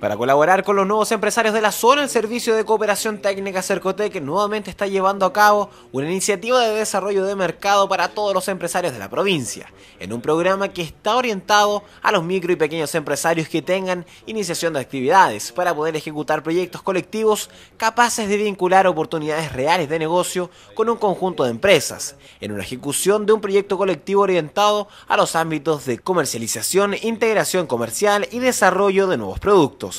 Para colaborar con los nuevos empresarios de la zona, el Servicio de Cooperación Técnica Cercotec nuevamente está llevando a cabo una iniciativa de desarrollo de mercado para todos los empresarios de la provincia, en un programa que está orientado a los micro y pequeños empresarios que tengan iniciación de actividades para poder ejecutar proyectos colectivos capaces de vincular oportunidades reales de negocio con un conjunto de empresas, en una ejecución de un proyecto colectivo orientado a los ámbitos de comercialización, integración comercial y desarrollo de nuevos productos.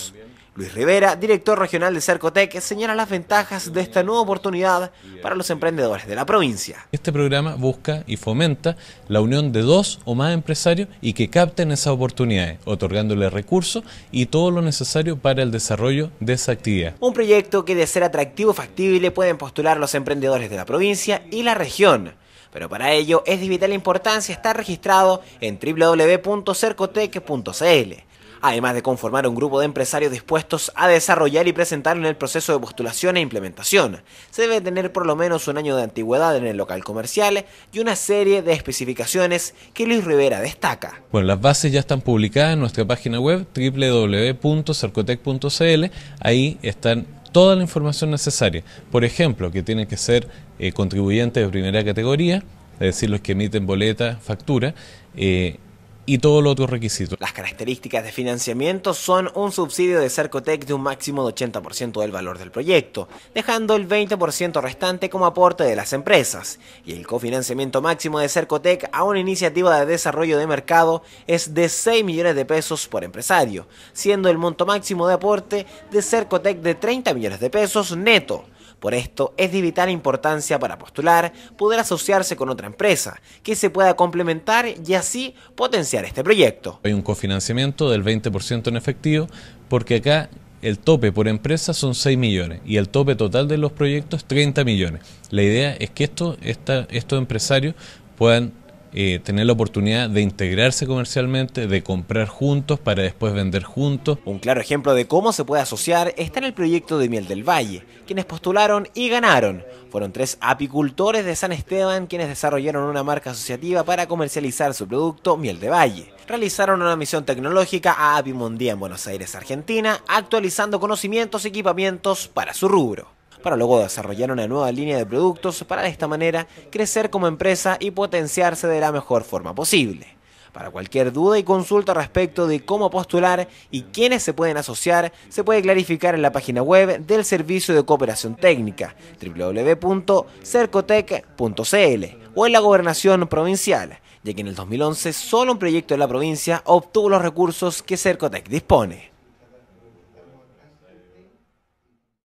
Luis Rivera, director regional de Cercotec, señala las ventajas de esta nueva oportunidad para los emprendedores de la provincia. Este programa busca y fomenta la unión de dos o más empresarios y que capten esas oportunidades, otorgándoles recursos y todo lo necesario para el desarrollo de esa actividad. Un proyecto que de ser atractivo y factible pueden postular los emprendedores de la provincia y la región. Pero para ello es de vital importancia estar registrado en www.cercotec.cl además de conformar un grupo de empresarios dispuestos a desarrollar y presentar en el proceso de postulación e implementación. Se debe tener por lo menos un año de antigüedad en el local comercial y una serie de especificaciones que Luis Rivera destaca. Bueno, las bases ya están publicadas en nuestra página web www.cercotec.cl. Ahí están toda la información necesaria. Por ejemplo, que tienen que ser eh, contribuyentes de primera categoría, es decir, los que emiten boleta, factura. Eh, y todos los otros requisitos. Las características de financiamiento son un subsidio de Cercotec de un máximo de 80% del valor del proyecto, dejando el 20% restante como aporte de las empresas, y el cofinanciamiento máximo de Cercotec a una iniciativa de desarrollo de mercado es de 6 millones de pesos por empresario, siendo el monto máximo de aporte de Cercotec de 30 millones de pesos neto por esto es de vital importancia para postular poder asociarse con otra empresa que se pueda complementar y así potenciar este proyecto. Hay un cofinanciamiento del 20% en efectivo porque acá el tope por empresa son 6 millones y el tope total de los proyectos 30 millones. La idea es que estos empresarios puedan eh, tener la oportunidad de integrarse comercialmente, de comprar juntos para después vender juntos. Un claro ejemplo de cómo se puede asociar está en el proyecto de Miel del Valle, quienes postularon y ganaron. Fueron tres apicultores de San Esteban quienes desarrollaron una marca asociativa para comercializar su producto Miel de Valle realizaron una misión tecnológica a Apimondía en Buenos Aires, Argentina, actualizando conocimientos y equipamientos para su rubro para luego desarrollar una nueva línea de productos para de esta manera crecer como empresa y potenciarse de la mejor forma posible. Para cualquier duda y consulta respecto de cómo postular y quiénes se pueden asociar, se puede clarificar en la página web del Servicio de Cooperación Técnica www.cercotec.cl o en la Gobernación Provincial, ya que en el 2011 solo un proyecto de la provincia obtuvo los recursos que Cercotec dispone.